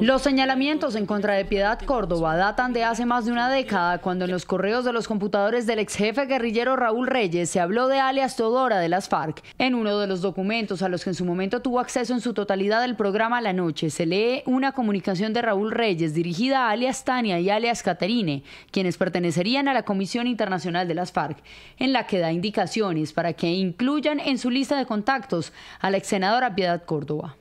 Los señalamientos en contra de Piedad Córdoba datan de hace más de una década, cuando en los correos de los computadores del ex jefe guerrillero Raúl Reyes se habló de alias Todora de las FARC. En uno de los documentos a los que en su momento tuvo acceso en su totalidad el programa La Noche, se lee una comunicación de Raúl Reyes dirigida a alias Tania y alias Caterine, quienes pertenecerían a la Comisión Internacional de las FARC, en la que da indicaciones para que incluyan en su lista de contactos a la ex senadora Piedad Córdoba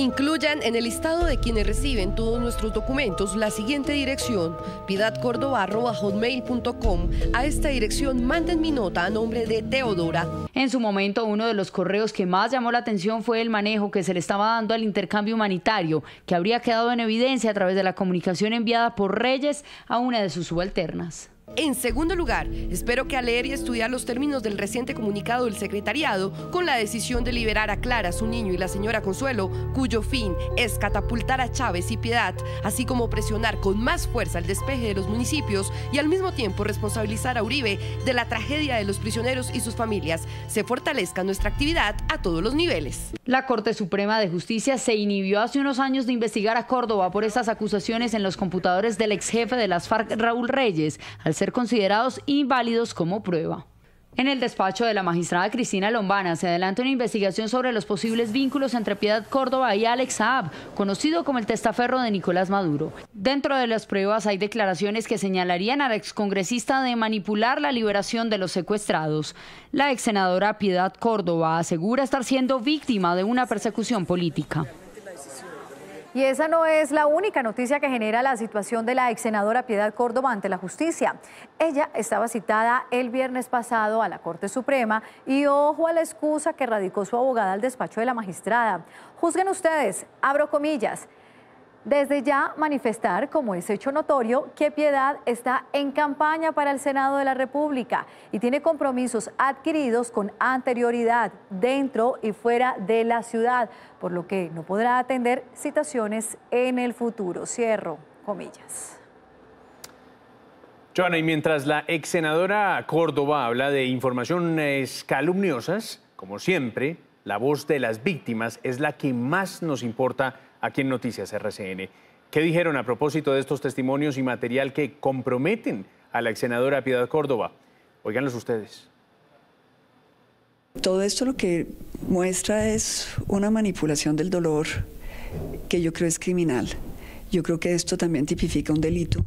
incluyan en el listado de quienes reciben todos nuestros documentos la siguiente dirección, piedadcordoba.com. A esta dirección manden mi nota a nombre de Teodora. En su momento, uno de los correos que más llamó la atención fue el manejo que se le estaba dando al intercambio humanitario, que habría quedado en evidencia a través de la comunicación enviada por Reyes a una de sus subalternas. En segundo lugar, espero que al leer y estudiar los términos del reciente comunicado del secretariado con la decisión de liberar a Clara, su niño y la señora Consuelo, cuyo fin es catapultar a Chávez y Piedad, así como presionar con más fuerza el despeje de los municipios y al mismo tiempo responsabilizar a Uribe de la tragedia de los prisioneros y sus familias, se fortalezca nuestra actividad a todos los niveles. La Corte Suprema de Justicia se inhibió hace unos años de investigar a Córdoba por esas acusaciones en los computadores del ex jefe de las FARC, Raúl Reyes, ser considerados inválidos como prueba. En el despacho de la magistrada Cristina Lombana se adelanta una investigación sobre los posibles vínculos entre Piedad Córdoba y Alex Saab, conocido como el testaferro de Nicolás Maduro. Dentro de las pruebas hay declaraciones que señalarían al excongresista de manipular la liberación de los secuestrados. La ex senadora Piedad Córdoba asegura estar siendo víctima de una persecución política. Y esa no es la única noticia que genera la situación de la ex senadora Piedad Córdoba ante la justicia. Ella estaba citada el viernes pasado a la Corte Suprema y ojo a la excusa que radicó su abogada al despacho de la magistrada. Juzguen ustedes, abro comillas, desde ya manifestar, como es hecho notorio, que Piedad está en campaña para el Senado de la República y tiene compromisos adquiridos con anterioridad dentro y fuera de la ciudad, por lo que no podrá atender citaciones en el futuro. Cierro comillas. Joana, y mientras la ex senadora Córdoba habla de informaciones calumniosas, como siempre, la voz de las víctimas es la que más nos importa aquí en Noticias RCN. ¿Qué dijeron a propósito de estos testimonios y material que comprometen a la ex senadora Piedad Córdoba? Oiganlos ustedes. Todo esto lo que muestra es una manipulación del dolor que yo creo es criminal. Yo creo que esto también tipifica un delito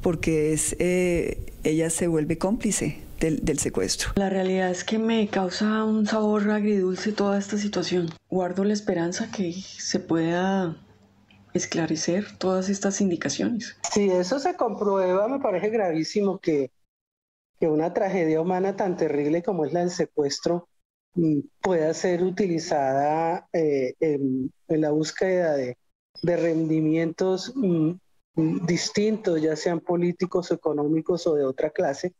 porque es, eh, ella se vuelve cómplice del, secuestro. La realidad es que me causa un sabor agridulce toda esta situación. Guardo la esperanza que se pueda esclarecer todas estas indicaciones. Si eso se comprueba, me parece gravísimo que, una tragedia humana tan terrible como es la del secuestro mm, pueda ser utilizada eh, en, la búsqueda de, rendimientos mm, distintos, ya sean políticos, económicos o de otra clase,